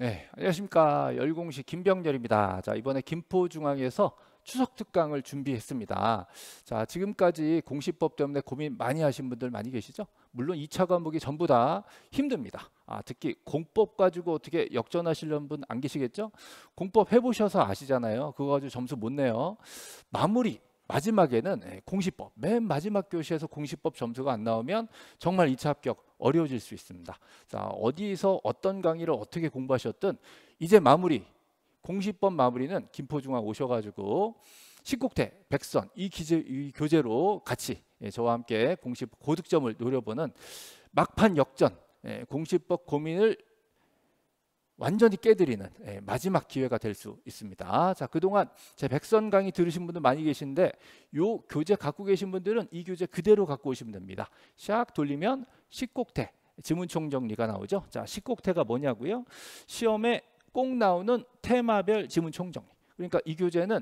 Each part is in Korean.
네, 안녕하십니까. 열공시 김병렬입니다. 자, 이번에 김포중앙에서 추석 특강을 준비했습니다. 자, 지금까지 공시법 때문에 고민 많이 하신 분들 많이 계시죠? 물론 2차 과목이 전부 다 힘듭니다. 아, 특히 공법 가지고 어떻게 역전하시려는 분 안 계시겠죠? 공법 해보셔서 아시잖아요. 그거 가지고 점수 못 내요. 마무리. 마지막에는 네, 공시법 맨 마지막 교시에서 공시법 점수가 안 나오면 정말 2차 합격 어려워질 수 있습니다. 자, 어디서 어떤 강의를 어떻게 공부하셨든 이제 마무리 공시법 마무리는 김포중앙 오셔가지고 신곡태 백선 이, 기재, 이 교재로 같이 예, 저와 함께 공시 고득점을 노려보는 막판 역전 예, 공시법 고민을 완전히 깨드리는 예, 마지막 기회가 될 수 있습니다. 자, 그동안 제 백선 강의 들으신 분들 많이 계신데 요 교재 갖고 계신 분들은 이 교재 그대로 갖고 오시면 됩니다. 샥 돌리면 십곡태 지문 총정리가 나오죠. 자, 십곡태가 뭐냐고요? 시험에 꼭 나오는 테마별 지문 총정리. 그러니까 이 교재는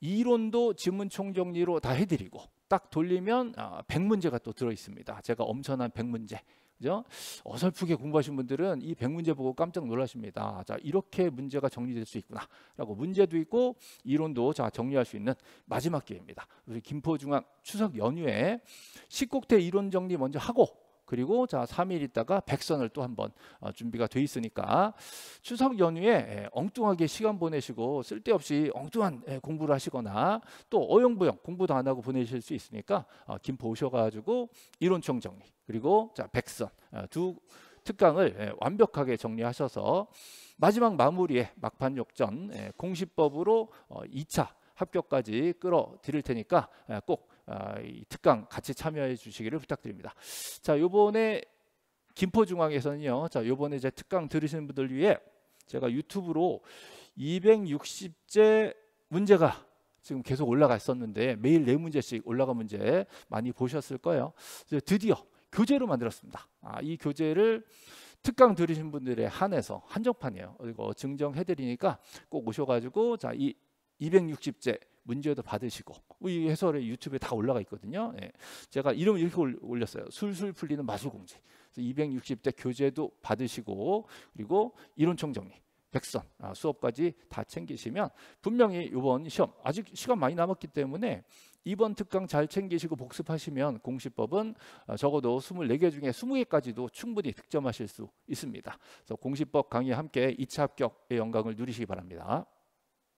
이론도 지문 총정리로 다 해드리고 딱 돌리면 아, 100문제가 또 들어 있습니다. 제가 엄청난 100문제 그죠? 어설프게 공부하신 분들은 이 100문제 보고 깜짝 놀라십니다. 자, 이렇게 문제가 정리될 수 있구나라고 문제도 있고 이론도 자, 정리할 수 있는 마지막 기회입니다. 우리 김포중앙 추석 연휴에 1곡대 이론 정리 먼저 하고 그리고 자 3일 있다가 백선을 또 한번 어, 준비가 돼 있으니까 추석 연휴에 예, 엉뚱하게 시간 보내시고 쓸데없이 엉뚱한 예, 공부를 하시거나 또 어영부영 공부도 안 하고 보내실 수 있으니까 어, 김보 오셔가지고 이론총 정리 그리고 자 백선 어, 두 특강을 예, 완벽하게 정리하셔서 마지막 마무리에 막판 역전 공시법으로 2차 합격까지 끌어드릴 테니까 예, 꼭 아, 특강 같이 참여해 주시기를 부탁드립니다. 자, 요번에 김포중앙에서는요. 자, 요번에 제 특강 들으시는 분들 위해 제가 유튜브로 260제 문제가 지금 계속 올라갔었는데 매일 네 문제씩 올라간 문제 많이 보셨을 거예요. 드디어 교재로 만들었습니다. 아, 이 교재를 특강 들으신 분들의 한해서 한정판이에요. 이거 증정해드리니까 꼭 오셔가지고 자이 260제 문제도 받으시고 뭐 이 해설에 유튜브에 다 올라가 있거든요. 예. 제가 이름 이렇게 올렸어요. 술술 풀리는 마술공지. 2 6 0제 교재도 받으시고 그리고 이론총정리, 백선 아, 수업까지 다 챙기시면 분명히 이번 시험 아직 시간 많이 남았기 때문에 이번 특강 잘 챙기시고 복습하시면 공시법은 아, 적어도 24개 중에 20개까지도 충분히 득점하실 수 있습니다. 그래서 공시법 강의 와 함께 2차 합격의 영광을 누리시기 바랍니다.